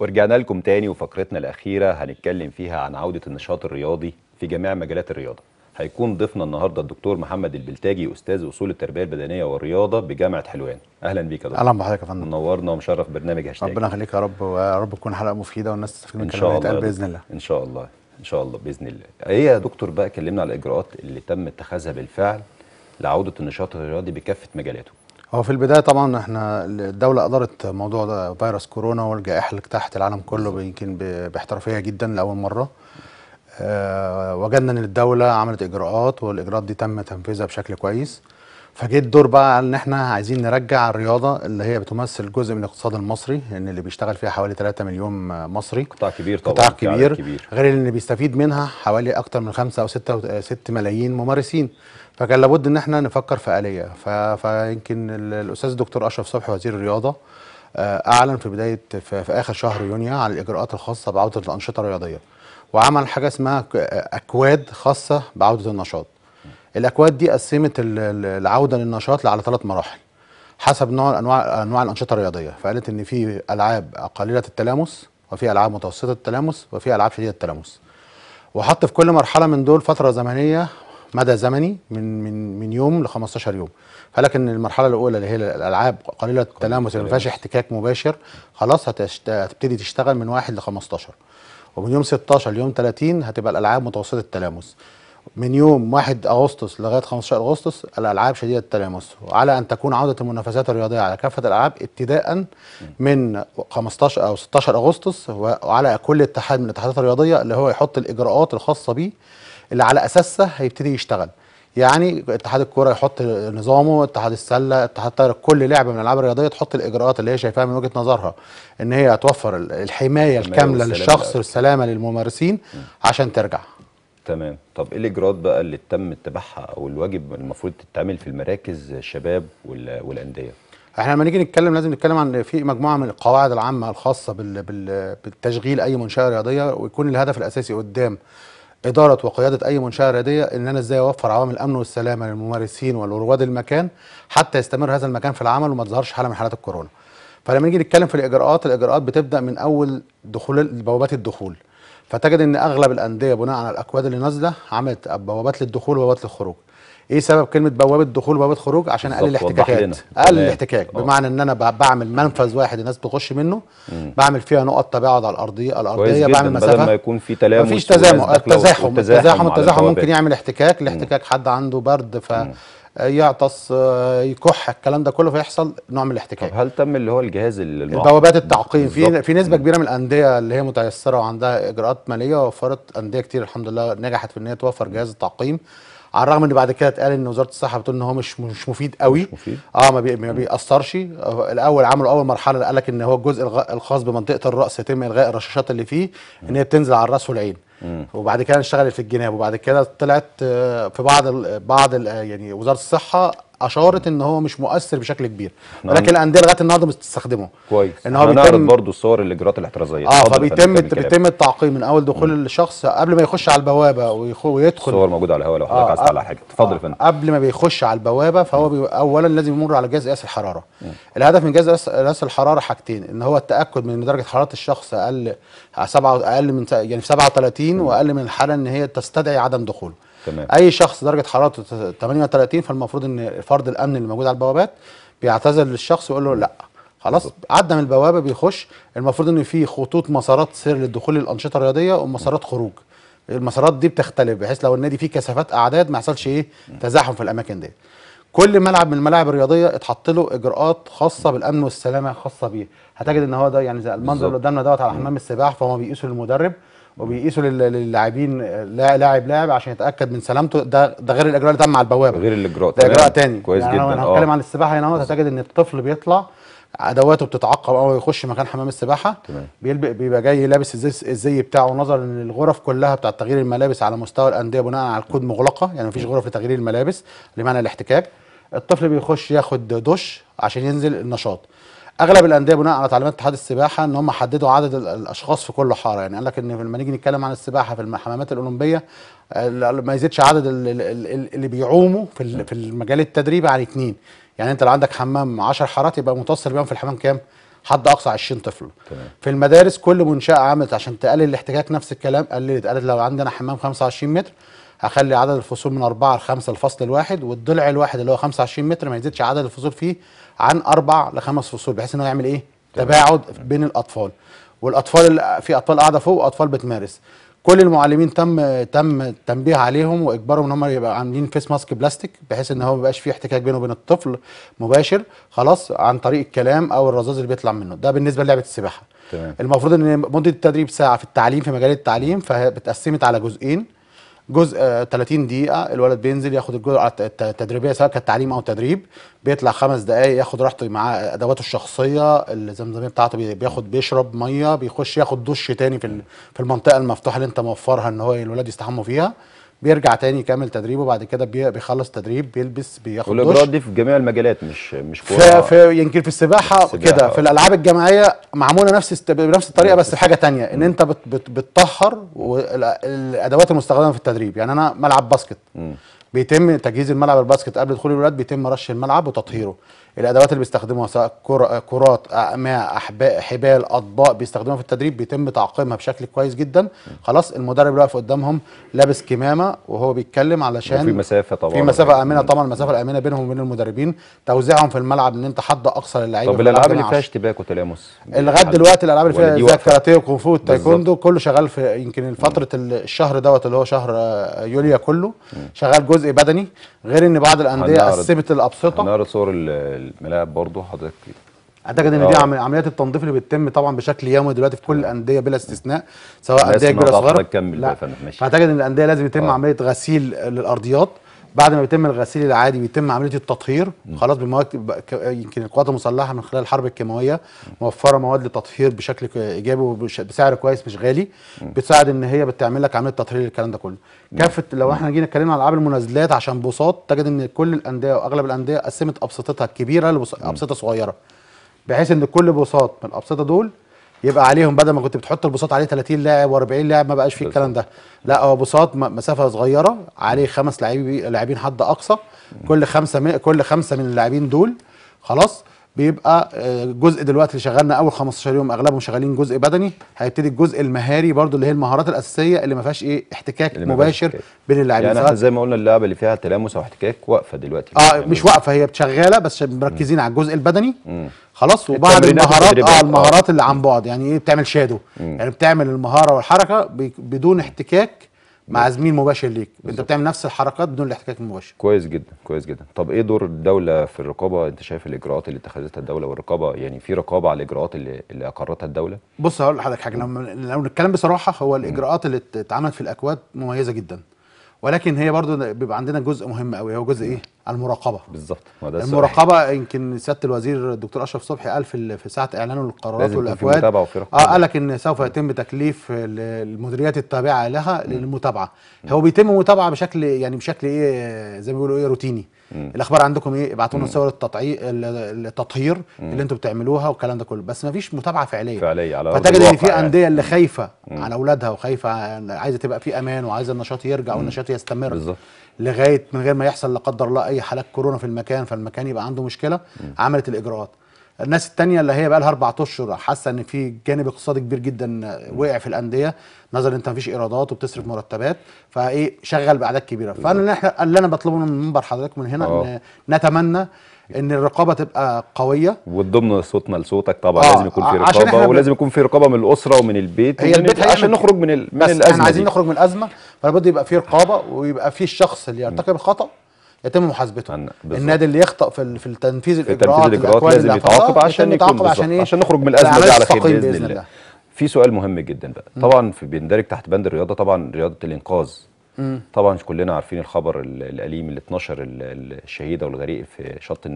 ورجعنا لكم تاني وفقرتنا الأخيرة هنتكلم فيها عن عودة النشاط الرياضي في جميع مجالات الرياضة هيكون ضيفنا النهاردة الدكتور محمد البلتاجي أستاذ أصول التربية البدنية والرياضة بجامعة حلوان أهلا بيك يا دكتور أهلا بحضرتك يا فندم منورنا ومشرف برنامج هاشتاج ربنا يخليك يا رب ويا رب تكون حلقة مفيدة والناس تستفيد من كلامنا يتقال بإذن الله إن شاء الله إن شاء الله بإذن الله إيه يا دكتور بقى كلمنا على الإجراءات اللي تم اتخاذها بالفعل لعودة النشاط الرياضي بكافة مجالاته هو في البدايه طبعا احنا الدوله ادارت موضوع ده فيروس كورونا والجائحه اللي اجتاحت العالم كله يمكن باحترافيه جدا لاول مره أه وجدنا ان الدوله عملت اجراءات والاجراءات دي تم تنفيذها بشكل كويس فجه الدور بقى ان احنا عايزين نرجع الرياضه اللي هي بتمثل جزء من الاقتصاد المصري ان اللي بيشتغل فيها حوالي 3 مليون مصري قطاع كبير طبعا قطاع يعني كبير, كبير غير ان بيستفيد منها حوالي اكتر من 5 او 6 6 ملايين ممارسين فكان لابد ان احنا نفكر في اليه فيمكن الاستاذ الدكتور اشرف صبحي وزير الرياضه آه، اعلن في بدايه في, في اخر شهر يونيو عن الاجراءات الخاصه بعوده الانشطه الرياضيه وعمل حاجه اسمها اكواد خاصه بعوده النشاط الاكواد دي قسمت العوده للنشاط على ثلاث مراحل حسب نوع انواع انواع الانشطه الرياضيه فقالت ان في العاب قليله التلامس وفي العاب متوسطه التلامس وفي العاب شديده التلامس وحط في كل مرحله من دول فتره زمنيه مدى زمني من من من يوم ل 15 يوم فلكن ان المرحله الاولى اللي هي الالعاب قليله التلامس اللي ما فيهاش احتكاك مباشر خلاص هتبتدي تشتغل من 1 ل 15 ومن يوم 16 ليوم 30 هتبقى الالعاب متوسطه التلامس من يوم 1 اغسطس لغايه 15 اغسطس الالعاب شديده التلامس وعلى ان تكون عوده المنافسات الرياضيه على كافه الالعاب ابتداء من 15 او 16 اغسطس وعلى كل اتحاد من الاتحادات الرياضيه اللي هو يحط الاجراءات الخاصه بيه اللي على اساسها هيبتدي يشتغل يعني اتحاد الكوره يحط نظامه اتحاد السله اتحاد الطايره كل لعبه من الالعاب الرياضيه تحط الاجراءات اللي هي شايفاها من وجهه نظرها ان هي توفر الحمايه الكامله للشخص والسلامه للممارسين عشان ترجع تمام طب ايه الاجراءات بقى اللي تم اتباعها او الواجب المفروض تتعمل في المراكز الشباب والانديه احنا لما نيجي نتكلم لازم نتكلم عن في مجموعه من القواعد العامه الخاصه بالتشغيل اي منشاه رياضيه ويكون الهدف الاساسي قدام إدارة وقيادة أي منشأة رياضية إن أنا إزاي أوفر عوامل الأمن والسلامة للممارسين ولرواد المكان حتى يستمر هذا المكان في العمل وما تظهرش حالة من حالات الكورونا. فلما نيجي نتكلم في الإجراءات، الإجراءات بتبدأ من أول دخول بوابات الدخول. فتجد ان اغلب الانديه بناء على الاكواد اللي نازله عملت بوابات للدخول وبوابات للخروج ايه سبب كلمه بوابه دخول وبوابه خروج عشان اقلل الاحتكاكات اقلل الاحتكاك آه. بمعنى ان انا بعمل منفذ واحد الناس بتخش منه مم. بعمل فيها نقط تباعد على الارضيه الارضيه بعمل مسافه بدل ما يكون في تلامس مفيش تزامن التزاحم التزاحم التزاحم ممكن يعمل احتكاك الاحتكاك حد عنده برد ف مم. يعطس آه، يكح الكلام ده كله فيحصل نوع من الاحتكاك هل تم اللي هو الجهاز بوابات التعقيم في في نسبه كبيره من الانديه اللي هي متيسره وعندها اجراءات ماليه وفرت انديه كتير الحمد لله نجحت في ان هي توفر جهاز التعقيم على الرغم ان بعد كده اتقال ان وزاره الصحه بتقول ان هو مش مش مفيد قوي مش مفيد. اه ما, بي ما بيأثرش الاول عملوا اول مرحله قال لك ان هو الجزء الخاص بمنطقه الراس يتم الغاء الرشاشات اللي فيه ان هي بتنزل على الراس والعين وبعد كده اشتغلت في الجناب وبعد كده طلعت آه، في بعض بعض آه، يعني وزاره الصحه اشارت ان هو مش مؤثر بشكل كبير ولكن الانديه لغايه النهارده بتستخدمه كويس ان هو بيتم برضه الصور الاجراءات الاحترازيه اه فبيتم بيتم التعقيم من اول دخول مم. الشخص قبل ما يخش على البوابه ويدخل الصور موجوده على الهواء لو حضرتك آه عايز على حاجه اتفضل يا آه فندم قبل ما بيخش على البوابه فهو بي اولا لازم يمر على جهاز قياس الحراره مم. الهدف من جهاز قياس الحراره حاجتين ان هو التاكد من ان درجه حراره الشخص اقل سبعة اقل من يعني في 37 واقل من الحاله ان هي تستدعي عدم دخوله تمام. اي شخص درجه حرارته 38 فالمفروض ان فرد الامن اللي موجود على البوابات بيعتذر للشخص ويقول له لا خلاص عدى من البوابه بيخش المفروض ان في خطوط مسارات سير للدخول للانشطه الرياضيه ومسارات خروج المسارات دي بتختلف بحيث لو النادي فيه كثافات اعداد ما يحصلش ايه تزاحم في الاماكن دي كل ملعب من الملاعب الرياضيه اتحط له اجراءات خاصه بالامن والسلامه خاصه بيه هتجد ان هو ده يعني زي المنظر اللي قدامنا دوت على حمام السباحه فهم بيقيسوا المدرب وبيقيسوا للاعبين لاعب لاعب عشان يتاكد من سلامته ده ده غير الاجراء اللي تم على البوابه غير الاجراء ده اجراء تاني كويس يعني جدا انا هتكلم آه. عن السباحه هنا هتجد ان الطفل بيطلع ادواته بتتعقم اول ما يخش مكان حمام السباحه بيلبق بيبقى جاي لابس الزي, بتاعه نظرا ان الغرف كلها بتاعت تغيير الملابس على مستوى الانديه بناء على الكود مغلقه يعني مفيش غرف لتغيير الملابس لمعنى الاحتكاك الطفل بيخش ياخد دش عشان ينزل النشاط اغلب الانديه بناء على تعليمات اتحاد السباحه ان هم حددوا عدد الاشخاص في كل حاره يعني قال لك ان لما نيجي نتكلم عن السباحه في الحمامات الاولمبيه ما يزيدش عدد اللي بيعوموا في في المجال التدريبي عن اثنين يعني انت لو عندك حمام 10 حارات يبقى متوصل بيهم في الحمام كام؟ حد اقصى 20 طفل تمام. في المدارس كل منشاه عملت عشان تقلل الاحتكاك نفس الكلام قللت قالت لو عندنا حمام 25 متر هخلي عدد الفصول من 4 ل 5 الفصل الواحد والضلع الواحد اللي هو 25 متر ما يزيدش عدد الفصول فيه عن 4 ل 5 فصول بحيث انه يعمل ايه تباعد بين الاطفال والاطفال اللي في اطفال قاعده فوق واطفال بتمارس كل المعلمين تم تم التنبيه عليهم واجبارهم ان هم يبقى عاملين فيس ماسك بلاستيك بحيث ان هو ما يبقاش فيه احتكاك بينه وبين الطفل مباشر خلاص عن طريق الكلام او الرذاذ اللي بيطلع منه ده بالنسبه للعبه السباحه تمام. المفروض ان مده التدريب ساعه في التعليم في مجال التعليم فاتقسمت على جزئين جزء 30 آه، دقيقه الولد بينزل ياخد الجرعه التدريبيه سواء كانت تعليم او تدريب بيطلع خمس دقائق ياخد راحته معاه ادواته الشخصيه الزمزميه بتاعته بياخد بيشرب ميه بيخش ياخد دش تاني في في المنطقه المفتوحه اللي انت موفرها ان هو الولاد يستحموا فيها بيرجع تاني يكمل تدريبه بعد كده بيخلص تدريب بيلبس بياخد دش والاجراءات دي في جميع المجالات مش مش في, في يمكن في السباحه, السباحة كده آه. في الالعاب الجماعيه معموله نفس بنفس الطريقه بس حاجه تانية ان انت بت بت بتطهر الادوات المستخدمه في التدريب يعني انا ملعب باسكت بيتم تجهيز الملعب الباسكت قبل دخول الولاد بيتم رش الملعب وتطهيره الادوات اللي بيستخدموها سواء كرات اعماء حبال اطباق بيستخدموها في التدريب بيتم تعقيمها بشكل كويس جدا خلاص المدرب اللي واقف قدامهم لابس كمامه وهو بيتكلم علشان في مسافه طبعا في مسافه امنه طبعا المسافه الامنه بينهم وبين المدربين توزيعهم في الملعب ان انت حد اقصى للعيبه طب الالعاب اللي فيها اشتباك وتلامس لغايه دلوقتي الالعاب اللي فيها زي الكاراتيه وكونفو والتايكوندو كله شغال في يمكن فتره الشهر دوت اللي هو شهر آه، يوليو كله شغال جزء بدني غير ان بعض الانديه قسمت الابسطه هنعرض صور الملاعب برضه حضرتك اعتقد ان آه. دي عمليات التنظيف اللي بتتم طبعا بشكل يومي دلوقتي في كل آه. الانديه بلا استثناء سواء انديه كبيره صغيره اعتقد ان الانديه لازم يتم آه. عمليه غسيل للارضيات بعد ما بيتم الغسيل العادي بيتم عمليه التطهير خلاص بالمواد يمكن القوات المسلحه من خلال الحرب الكيماويه موفره مواد للتطهير بشكل ايجابي وبسعر كويس مش غالي بتساعد ان هي بتعمل لك عمليه تطهير للكلام ده كله كافه لو احنا جينا اتكلمنا على العاب المنازلات عشان بساط تجد ان كل الانديه واغلب الانديه قسمت ابسطتها الكبيره لابسطه صغيره بحيث ان كل بساط من الابسطه دول يبقى عليهم بدل ما كنت بتحط البساط عليه 30 لاعب و40 لاعب ما بقاش فيه الكلام ده لا هو بساط مسافه صغيره عليه خمس لاعبين لاعبين حد اقصى كل خمسه من كل خمسه من اللاعبين دول خلاص بيبقى آه، جزء دلوقتي اللي شغلنا اول 15 يوم اغلبهم شغالين جزء بدني هيبتدي الجزء المهاري برضو اللي هي المهارات الاساسيه اللي ما فيهاش ايه احتكاك مباشر احتكاك. بين اللاعبين يعني احنا زي ما قلنا اللعبه اللي فيها تلامس او احتكاك واقفه دلوقتي اه يعني مش واقفه هي شغاله بس مركزين على الجزء البدني خلاص وبعد آه، المهارات اه المهارات اللي عن بعد يعني ايه بتعمل شادو مم. يعني بتعمل المهاره والحركه بدون احتكاك مع زميل مباشر ليك بالزبط. انت بتعمل نفس الحركات بدون الاحتكاك المباشر كويس جدا كويس جدا طب ايه دور الدوله في الرقابه انت شايف الاجراءات اللي اتخذتها الدوله والرقابه يعني في رقابه على الاجراءات اللي, اللي اقرتها الدوله بص هقول لحضرتك حاجه لما لو نتكلم بصراحه هو الاجراءات اللي اتعملت في الاكواد مميزه جدا ولكن هي برضو بيبقى عندنا جزء مهم قوي هو جزء ايه المراقبه بالظبط المراقبه يمكن سياده الوزير الدكتور اشرف صبحي قال في في ساعه اعلانه للقرارات والافواد اه قال لك ان سوف يتم تكليف المديريات التابعه لها للمتابعه هو بيتم متابعه بشكل يعني بشكل ايه زي ما بيقولوا ايه روتيني مم. الاخبار عندكم ايه ابعتوا لنا صور التطعيم التطهير مم. اللي انتم بتعملوها والكلام ده كله بس ما فيش متابعه فعليه فعليه على فتجد ان في يعني. انديه اللي خايفه على اولادها وخايفه عايزه تبقى في امان وعايزه النشاط يرجع والنشاط يستمر بالظبط لغايه من غير ما يحصل لا قدر الله اي حالات كورونا في المكان فالمكان يبقى عنده مشكله عملت الاجراءات الناس التانية اللي هي بقى لها اربع اشهر حاسه ان في جانب اقتصادي كبير جدا وقع في الانديه نظرا انت مفيش ايرادات وبتصرف مرتبات فايه شغل باعداد كبيره فانا احنا اللي انا بطلبه من منبر حضرتك من هنا أوه. ان نتمنى ان الرقابه تبقى قويه وتضمن صوتنا لصوتك طبعا آه لازم يكون في رقابه ولازم يكون في رقابه من الاسره ومن البيت هي البيت عشان نخرج من, من الازمه احنا عايزين نخرج من الازمه فلابد يبقى في رقابه ويبقى في الشخص اللي يرتكب خطا يتم محاسبته النادي اللي يخطأ في في تنفيذ الاجراءات في تنفيذ الاجراءات لازم يتعاقب عشان يكون عشان, إيه؟ عشان نخرج من الازمه دي على خير باذن, بإذن الله. الله في سؤال مهم جدا بقى م. طبعا في بيندرج تحت بند الرياضه طبعا رياضه الانقاذ م. طبعا كلنا عارفين الخبر الاليم اللي 12 الشهيده والغريق في شط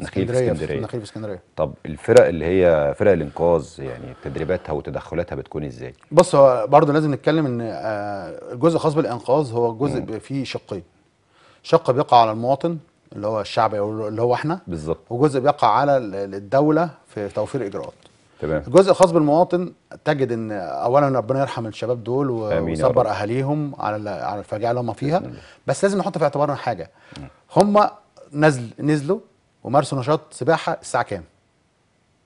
نخيل في اسكندريه نخيل في اسكندريه طب الفرق اللي هي فرق الانقاذ يعني تدريباتها وتدخلاتها بتكون ازاي بص هو برضه لازم نتكلم ان الجزء آه، الخاص بالانقاذ هو جزء فيه شقين شق بيقع على المواطن اللي هو الشعب اللي هو احنا بالظبط وجزء بيقع على الدوله في توفير اجراءات تمام الجزء الخاص بالمواطن تجد ان اولا ربنا يرحم الشباب دول ويصبر اهاليهم على على الفاجعه اللي هم فيها بس لازم نحط في اعتبارنا حاجه هم نزل نزلوا ومارسوا نشاط سباحه الساعه كام؟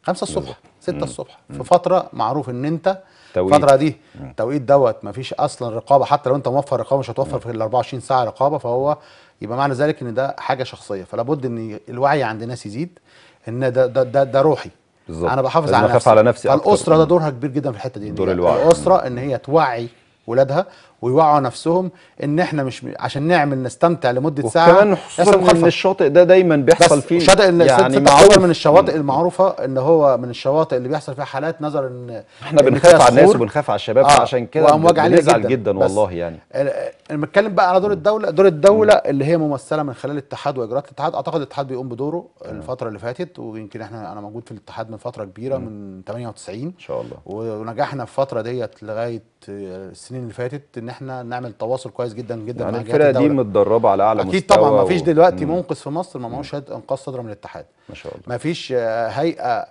5 الصبح 6 الصبح في فتره معروف ان انت توقيت. الفتره دي التوقيت دوت مفيش اصلا رقابه حتى لو انت موفر رقابه مش هتوفر في ال 24 ساعه رقابه فهو يبقى معنى ذلك ان ده حاجه شخصيه فلا بد ان الوعي عند الناس يزيد ان ده ده ده, ده روحي بالزبط. انا بحافظ على نفسي, على نفسي فالاسره ده دورها كبير جدا في الحته دي دور الوعي الاسره ان هي توعي ولادها ويوعوا نفسهم ان احنا مش عشان نعمل نستمتع لمده ساعه وكمان خصوصا ان الشاطئ ده دايما بيحصل فيه شاطئ يعني معروف من الشواطئ المعروفه ان هو من الشواطئ اللي بيحصل فيها حالات نظرا ان احنا بنخاف على الناس وبنخاف على الشباب آه عشان كده بنزعل جدا, جدا والله يعني انا بتكلم بقى على دور الدوله دور الدوله م. اللي هي ممثله من خلال الاتحاد واجراءات الاتحاد اعتقد الاتحاد بيقوم بدوره م. الفتره اللي فاتت ويمكن احنا انا موجود في الاتحاد من فتره كبيره م. من 98 ان شاء الله ونجحنا في الفتره ديت لغايه السنين اللي فاتت ان احنا نعمل تواصل كويس جدا جدا يعني مع الفرقه دي متدربه على اعلى أكيد مستوى اكيد طبعا ما فيش دلوقتي و... منقذ في مصر ما معهوش هيئه انقاذ صدره من الاتحاد ما شاء الله ما فيش آه، هيئه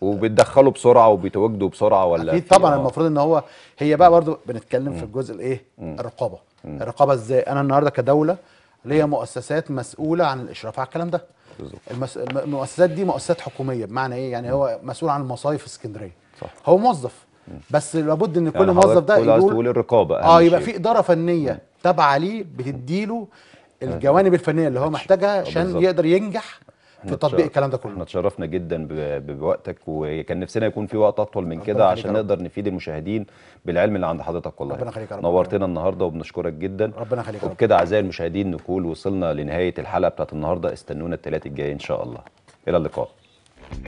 وبتدخله بسرعه وبيتواجدوا بسرعه ولا اكيد طبعا اه. المفروض ان هو هي بقى برضو بنتكلم مم. في الجزء الايه الرقابه مم. الرقابه ازاي انا النهارده كدوله ليا مؤسسات مسؤوله عن الاشراف على الكلام ده بالظبط المس... المؤسسات دي مؤسسات حكوميه بمعنى ايه يعني هو مسؤول عن المصايف في اسكندريه صح هو موظف بس لابد ان كل يعني موظف ده يقول تقول الرقابه اه يبقى في اداره فنيه تابعه ليه بتديله الجوانب الفنيه اللي هو محتاجها آه، عشان يقدر ينجح في تطبيق الكلام ده كله احنا اتشرفنا جدا بوقتك وكان نفسنا يكون في وقت اطول من كده عشان نقدر نفيد المشاهدين بالعلم اللي عند حضرتك والله ربنا يخليك نورتنا النهارده وبنشكرك جدا ربنا يخليك وبكده اعزائي المشاهدين نكون وصلنا لنهايه الحلقه بتاعت النهارده استنونا الثلاث الجاي ان شاء الله الى اللقاء